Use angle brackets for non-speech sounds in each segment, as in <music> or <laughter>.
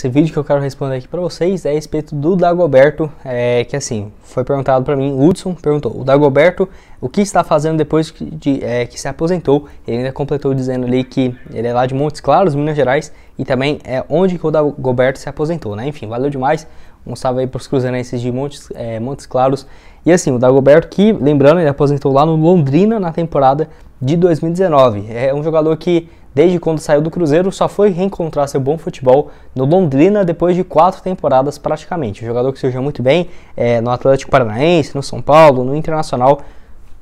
Esse vídeo que eu quero responder aqui para vocês é a respeito do Dagoberto, é, que assim, foi perguntado para mim, Hudson perguntou, o Dagoberto, o que está fazendo depois que, de, é, que se aposentou? Ele ainda completou dizendo ali que ele é lá de Montes Claros, Minas Gerais, e também é onde que o Dagoberto se aposentou, né? Enfim, valeu demais, um salve aí para os cruzeirenses de Montes, é, Montes Claros. E assim, o Dagoberto que, lembrando, ele aposentou lá no Londrina na temporada de 2019. É um jogador que Desde quando saiu do Cruzeiro, só foi reencontrar seu bom futebol no Londrina depois de quatro temporadas praticamente. jogador que surgiu muito bem é, no Atlético Paranaense, no São Paulo, no Internacional.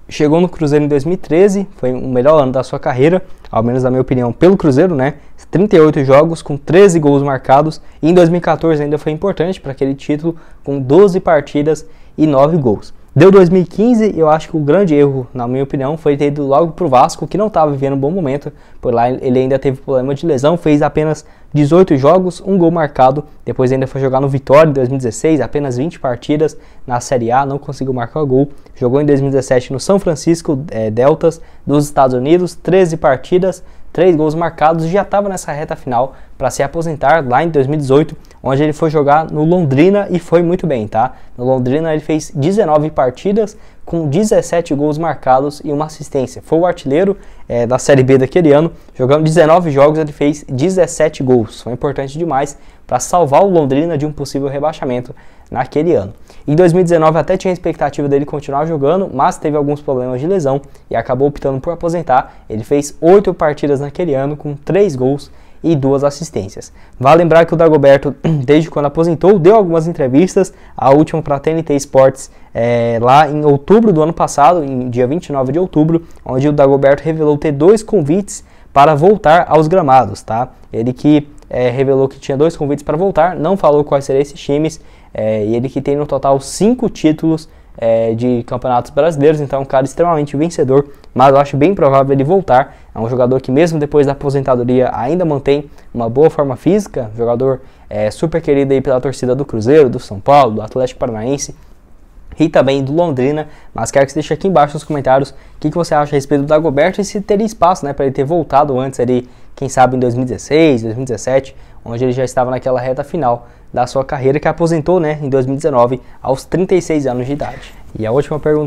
Chegou no Cruzeiro em 2013, foi o melhor ano da sua carreira, ao menos na minha opinião, pelo Cruzeiro, né? 38 jogos com 13 gols marcados. E em 2014 ainda foi importante para aquele título com 12 partidas e 9 gols. Deu 2015 e eu acho que o grande erro, na minha opinião, foi ter ido logo pro Vasco, que não estava vivendo um bom momento. Por lá ele ainda teve problema de lesão, fez apenas 18 jogos, um gol marcado. Depois ainda foi jogar no Vitória em 2016, apenas 20 partidas na Série A, não conseguiu marcar gol. Jogou em 2017 no São Francisco é, Deltas dos Estados Unidos, 13 partidas, três gols marcados e já estava nessa reta final para se aposentar lá em 2018, onde ele foi jogar no Londrina e foi muito bem, tá? No Londrina ele fez 19 partidas com 17 gols marcados e uma assistência. Foi o artilheiro é, da Série B daquele ano, jogando 19 jogos ele fez 17 gols. Foi importante demais para salvar o Londrina de um possível rebaixamento naquele ano. Em 2019 até tinha a expectativa dele continuar jogando, mas teve alguns problemas de lesão e acabou optando por aposentar. Ele fez oito partidas naquele ano com três gols e duas assistências. Vale lembrar que o Dagoberto, <clears throat> desde quando aposentou, deu algumas entrevistas, a última para a TNT Sports é, lá em outubro do ano passado, em dia 29 de outubro, onde o Dagoberto revelou ter dois convites para voltar aos gramados, tá? Ele que é, revelou que tinha dois convites para voltar, não falou quais seriam esses times é, e ele que tem no total cinco títulos é, de campeonatos brasileiros, então é um cara extremamente vencedor, mas eu acho bem provável ele voltar. É um jogador que, mesmo depois da aposentadoria, ainda mantém uma boa forma física. Jogador é, super querido aí pela torcida do Cruzeiro, do São Paulo, do Atlético Paranaense e também do Londrina. Mas quero que você deixe aqui embaixo nos comentários o que, que você acha a respeito do Dagoberto e se teria espaço né, para ele ter voltado antes ali, quem sabe em 2016, 2017, onde ele já estava naquela reta final da sua carreira que aposentou né, em 2019 aos 36 anos de idade. E a última pergunta